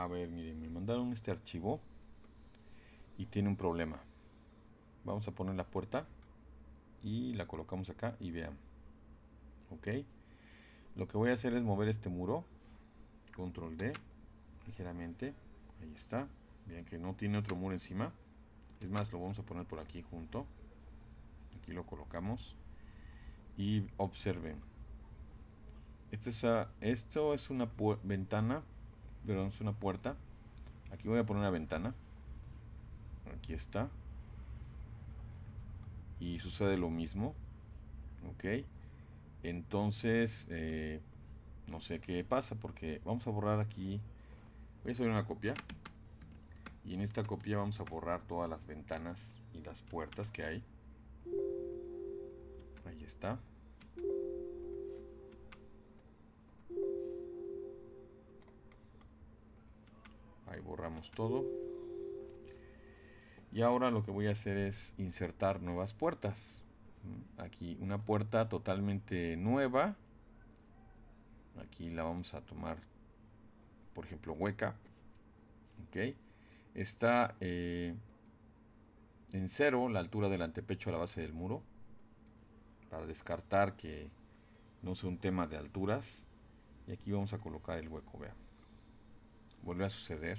a ver, miren, me mandaron este archivo y tiene un problema. Vamos a poner la puerta y la colocamos acá y vean. Ok. Lo que voy a hacer es mover este muro. Control D. Ligeramente. Ahí está. Vean que no tiene otro muro encima. Es más, lo vamos a poner por aquí junto. Aquí lo colocamos. Y observen. es, esto es una ventana veremos una puerta. Aquí voy a poner una ventana. Aquí está. Y sucede lo mismo. Ok. Entonces, eh, no sé qué pasa porque vamos a borrar aquí. Voy a hacer una copia. Y en esta copia vamos a borrar todas las ventanas y las puertas que hay. Ahí está. borramos todo y ahora lo que voy a hacer es insertar nuevas puertas aquí una puerta totalmente nueva aquí la vamos a tomar por ejemplo hueca ok está eh, en cero la altura del antepecho a la base del muro para descartar que no sea un tema de alturas y aquí vamos a colocar el hueco vean vuelve a suceder.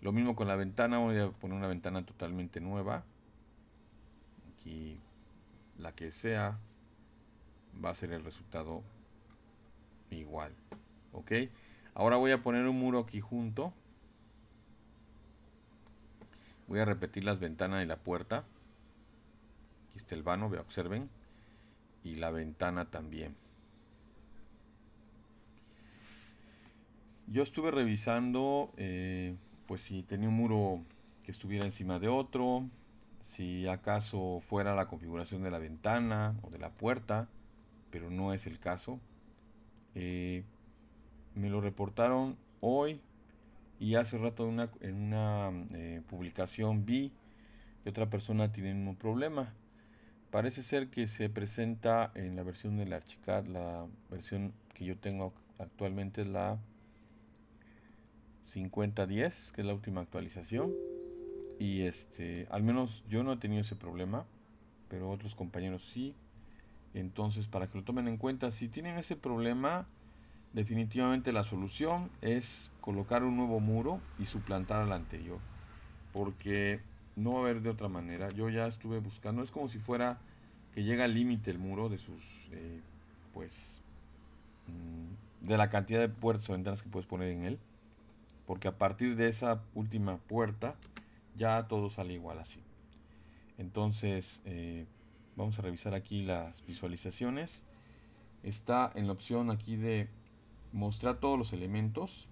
Lo mismo con la ventana, voy a poner una ventana totalmente nueva. y la que sea va a ser el resultado igual. ¿Ok? Ahora voy a poner un muro aquí junto. Voy a repetir las ventanas y la puerta. Aquí está el vano, observen. Y la ventana también. Yo estuve revisando, eh, pues si tenía un muro que estuviera encima de otro, si acaso fuera la configuración de la ventana o de la puerta, pero no es el caso. Eh, me lo reportaron hoy y hace rato en una eh, publicación vi que otra persona tiene un problema. Parece ser que se presenta en la versión del Archicad, la versión que yo tengo actualmente es la 5010, que es la última actualización. Y este, al menos yo no he tenido ese problema, pero otros compañeros sí. Entonces, para que lo tomen en cuenta, si tienen ese problema, definitivamente la solución es colocar un nuevo muro y suplantar al anterior. Porque no va a haber de otra manera. Yo ya estuve buscando, es como si fuera que llega al límite el muro de sus, eh, pues, mm, de la cantidad de puertas o ventanas que puedes poner en él porque a partir de esa última puerta ya todo sale igual así. Entonces eh, vamos a revisar aquí las visualizaciones. Está en la opción aquí de mostrar todos los elementos.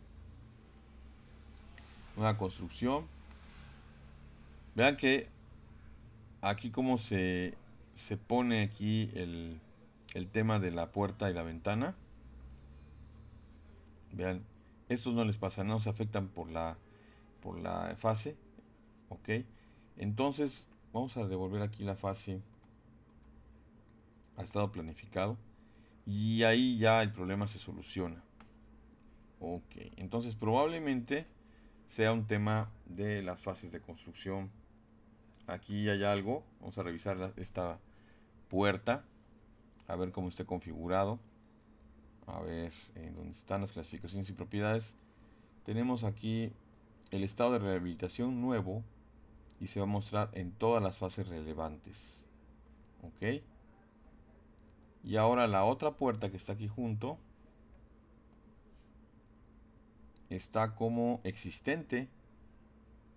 Una construcción. Vean que aquí como se, se pone aquí el, el tema de la puerta y la ventana. Vean, estos no les pasa, no se afectan por la, por la fase. Ok. Entonces, vamos a devolver aquí la fase a estado planificado. Y ahí ya el problema se soluciona. Ok, entonces probablemente sea un tema de las fases de construcción. Aquí hay algo. Vamos a revisar esta puerta. A ver cómo esté configurado a ver en eh, dónde están las clasificaciones y propiedades. Tenemos aquí el estado de rehabilitación nuevo y se va a mostrar en todas las fases relevantes. Ok. Y ahora la otra puerta que está aquí junto está como existente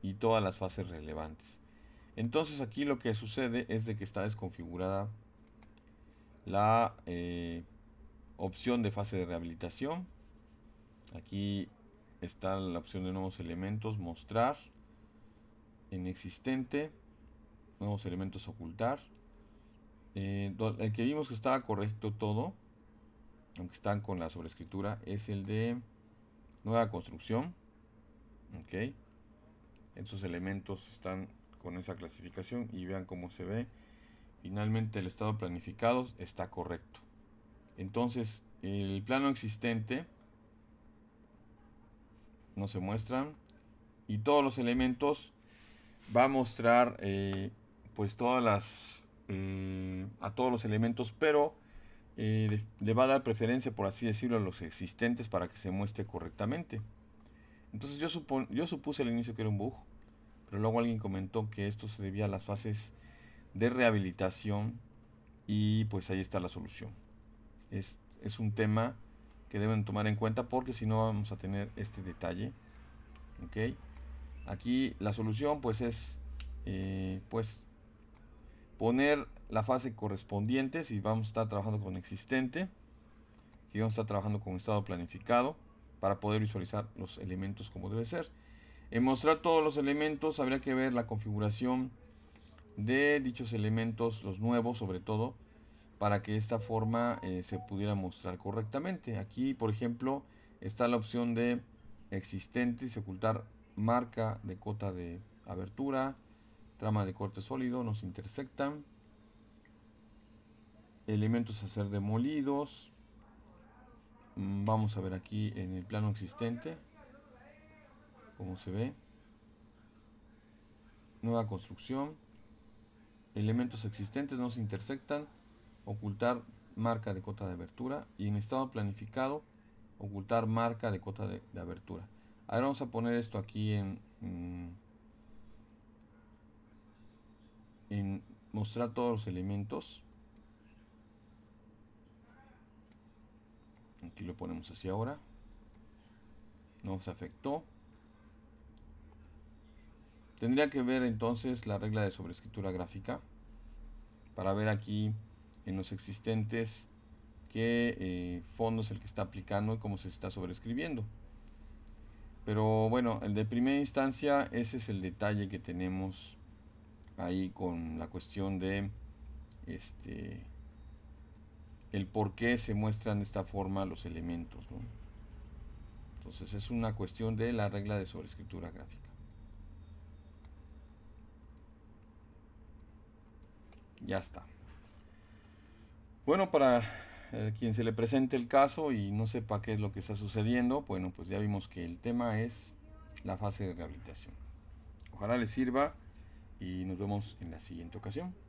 y todas las fases relevantes. Entonces aquí lo que sucede es de que está desconfigurada la eh, opción de fase de rehabilitación. Aquí está la opción de nuevos elementos, mostrar, en existente nuevos elementos ocultar. Eh, el que vimos que estaba correcto todo, aunque están con la sobrescritura, es el de nueva construcción. Ok, estos elementos están con esa clasificación y vean cómo se ve. Finalmente el estado planificado está correcto. Entonces, el plano existente no se muestran y todos los elementos va a mostrar eh, pues todas las eh, a todos los elementos pero eh, le va a dar preferencia por así decirlo a los existentes para que se muestre correctamente entonces yo, yo supuse al inicio que era un bug pero luego alguien comentó que esto se debía a las fases de rehabilitación y pues ahí está la solución es, un tema que deben tomar en cuenta porque si no vamos a tener este detalle. ¿ok? Aquí la solución pues es eh, pues poner la fase correspondiente si vamos a estar trabajando con existente, si vamos a estar trabajando con estado planificado para poder visualizar los elementos como debe ser. En mostrar todos los elementos habría que ver la configuración de dichos elementos, los nuevos sobre todo, para que esta forma eh, se pudiera mostrar correctamente. Aquí, por ejemplo, está la opción de existentes, ocultar marca de cota de abertura, trama de corte sólido, nos intersectan, elementos a ser demolidos, mm, vamos a ver aquí en el plano existente, como se ve, nueva construcción, elementos existentes no se intersectan, ocultar marca de cota de abertura y en estado planificado ocultar marca de cota de, abertura. Ahora vamos a poner esto aquí en, en, mostrar todos los elementos. Aquí lo ponemos así ahora. no se afectó. Tendría que ver entonces la regla de sobreescritura gráfica para ver aquí en los existentes qué fondos eh, fondo es el que está aplicando y cómo se está sobrescribiendo Pero bueno, el de primera instancia, ese es el detalle que tenemos ahí con la cuestión de este el por qué se muestran de esta forma los elementos. Entonces es una cuestión de la regla de sobreescritura gráfica. Ya está. Bueno, para eh, quien se le presente el caso y no sepa qué es lo que está sucediendo, bueno, pues ya vimos que el tema es la fase de rehabilitación. Ojalá les sirva y nos vemos en la siguiente ocasión.